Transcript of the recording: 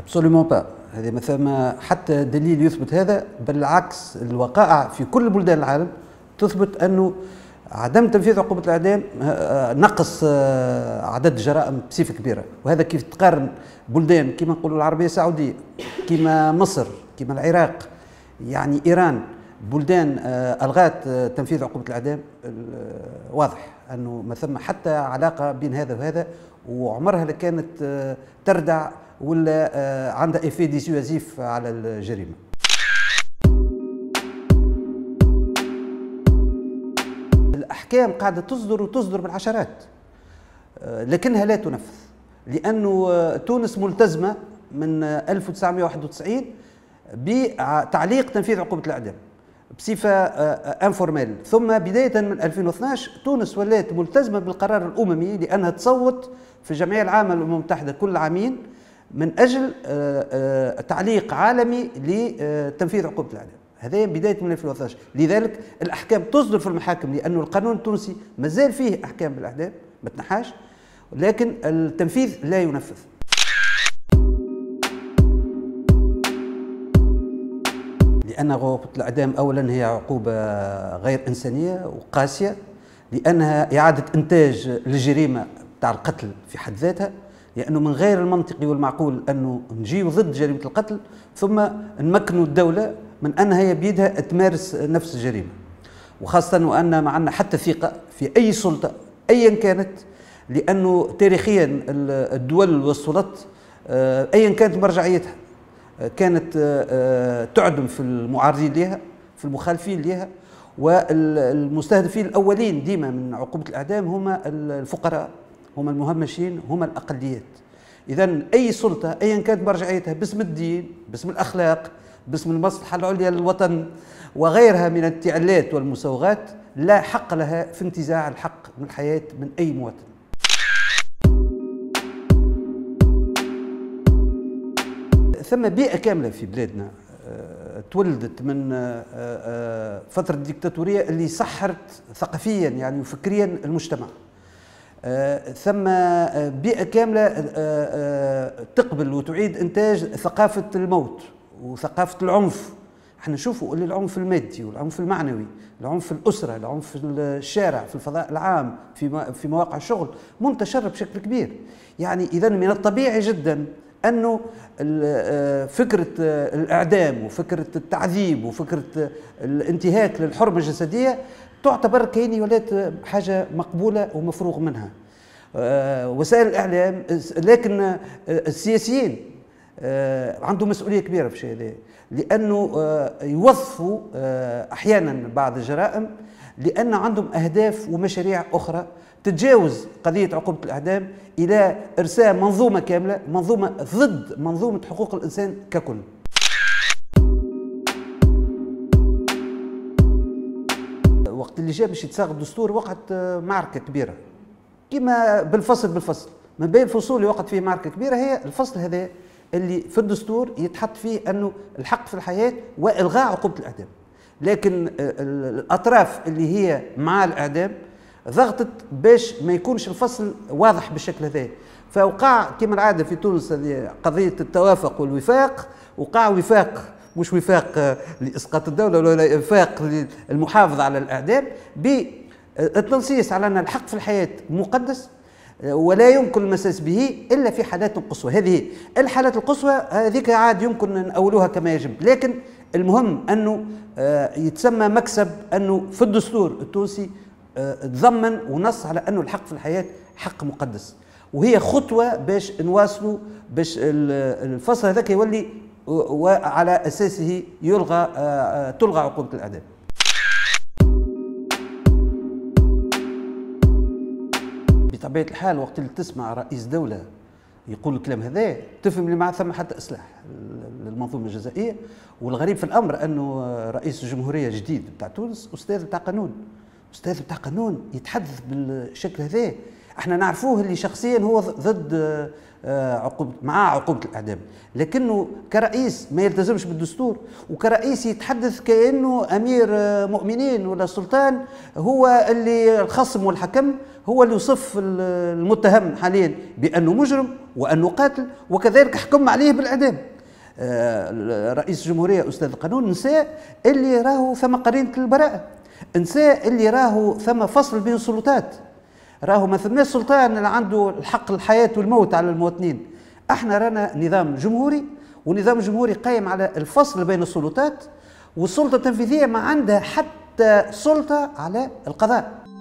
ابسولومون با هذه ما ثم حتى دليل يثبت هذا بالعكس الوقائع في كل بلدان العالم تثبت انه عدم تنفيذ عقوبة الإعدام آه، آه، نقص آه، عدد الجرائم بصفة كبيرة وهذا كيف تقارن بلدان كما نقولوا العربية السعودية كما مصر كما العراق يعني إيران بلدان ألغات تنفيذ عقوبة الإعدام واضح أنه ما ثم حتى علاقة بين هذا وهذا وعمرها كانت تردع ولا آه، عندها افي ديسوازيف على الجريمه الاحكام قاعده تصدر وتصدر بالعشرات آه، لكنها لا تنفذ لانه آه، تونس ملتزمه من 1991 بتعليق تنفيذ عقوبه الاعدام بصفه انفورمال ثم بدايه من 2012 تونس ولات ملتزمه بالقرار الاممي لانها تصوت في الجمعيه العامه للامم المتحده كل عامين من اجل آه، آه، تعليق عالمي لتنفيذ عقوبه الاعدام هذا بدايه من 2013 لذلك الاحكام تصدر في المحاكم لانه القانون التونسي مازال فيه احكام بالاعدام ما تنحاش لكن التنفيذ لا ينفذ لأن عقوبة الإعدام أولا هي عقوبة غير إنسانية وقاسية لأنها إعادة إنتاج الجريمة تاع القتل في حد ذاتها لانه من غير المنطقي والمعقول انه نجيو ضد جريمه القتل ثم نمكنوا الدوله من انها بيدها تمارس نفس الجريمه وخاصه وان ما عندنا حتى ثقه في اي سلطه ايا كانت لانه تاريخيا الدول والسلطات آه، ايا كانت مرجعيتها كانت آه، آه، تعدم في المعارضين لها في المخالفين لها والمستهدفين الاولين ديما من عقوبه الاعدام هما الفقراء هم المهمشين هم الاقليات اذا اي سلطه ايا كانت مرجعيتها باسم الدين باسم الاخلاق باسم المصلحه العليا للوطن وغيرها من التعلات والمسوغات لا حق لها في انتزاع الحق من الحياه من اي مواطن ثم بيئه كامله في بلادنا آه، تولدت من آه، آه، فتره الديكتاتوريه اللي سحرت ثقافيا يعني وفكريا المجتمع آه، ثم آه، بيئة كاملة آه، تقبل وتعيد إنتاج ثقافة الموت وثقافة العنف احنا نشوفوا اللي العنف المادي والعنف المعنوي العنف في الأسرة العنف في الشارع في الفضاء العام في في مواقع الشغل منتشر بشكل كبير يعني إذا من الطبيعي جدا انه آه، فكره آه، الاعدام وفكره التعذيب وفكره آه، الانتهاك للحرمه الجسديه تعتبر كيني ولات حاجه مقبوله ومفروغ منها وسائل الاعلام لكن السياسيين عندهم مسؤوليه كبيره في الشيء هذا لانه يوظفوا احيانا بعض الجرائم لأن عندهم أهداف ومشاريع أخرى تتجاوز قضية عقوبة الإعدام إلى إرساء منظومة كاملة منظومة ضد منظومة حقوق الإنسان ككل وقت اللي جاء باش يتساق الدستور وقعت آه، معركة كبيرة كما بالفصل بالفصل من بين الفصول اللي وقعت فيه معركة كبيرة هي الفصل هذا اللي في الدستور يتحط فيه أنه الحق في الحياة وإلغاء عقوبة الإعدام لكن آه، الاطراف اللي هي مع الاعدام ضغطت باش ما يكونش الفصل واضح بالشكل هذا فوقع كما العاده في تونس قضيه التوافق والوفاق وقع وفاق مش وفاق آه، لاسقاط الدوله ولا وفاق للمحافظه على الاعدام بالتنصيص آه، على ان الحق في الحياه مقدس ولا يمكن المساس به الا في حالات قصوى هذه الحالات القصوى هذيك عاد يمكن نأولوها كما يجب لكن المهم انه آه، يتسمى مكسب انه في الدستور التونسي آه، تضمن ونص على انه الحق في الحياه حق مقدس وهي خطوه باش نواصلوا باش الفصل هذاك يولي وعلى اساسه يلغى آه، تلغى عقوبه الاعدام بطبيعه الحال وقت اللي تسمع رئيس دوله يقول الكلام هذا تفهم اللي ما ثم حتى اصلاح المنظومه الجزائيه والغريب في الامر انه رئيس الجمهوريه جديد بتاع تونس استاذ بتاع قانون استاذ بتاع قانون يتحدث بالشكل هذا احنا نعرفوه اللي شخصيا هو ضد آه، عقوبة مع عقوبة الإعدام لكنه كرئيس ما يلتزمش بالدستور وكرئيس يتحدث كأنه أمير آه، مؤمنين ولا سلطان هو اللي الخصم والحكم هو اللي يصف المتهم حاليا بأنه مجرم وأنه قاتل وكذلك حكم عليه بالإعدام آه، رئيس الجمهوريه استاذ القانون نسى اللي راهو ثم قرينه البراءه نسى اللي راهو ثم فصل بين السلطات راهو ما ثماش سلطان اللي عنده الحق الحياه والموت على المواطنين احنا رانا نظام جمهوري ونظام جمهوري قائم على الفصل بين السلطات والسلطه التنفيذيه ما عندها حتى سلطه على القضاء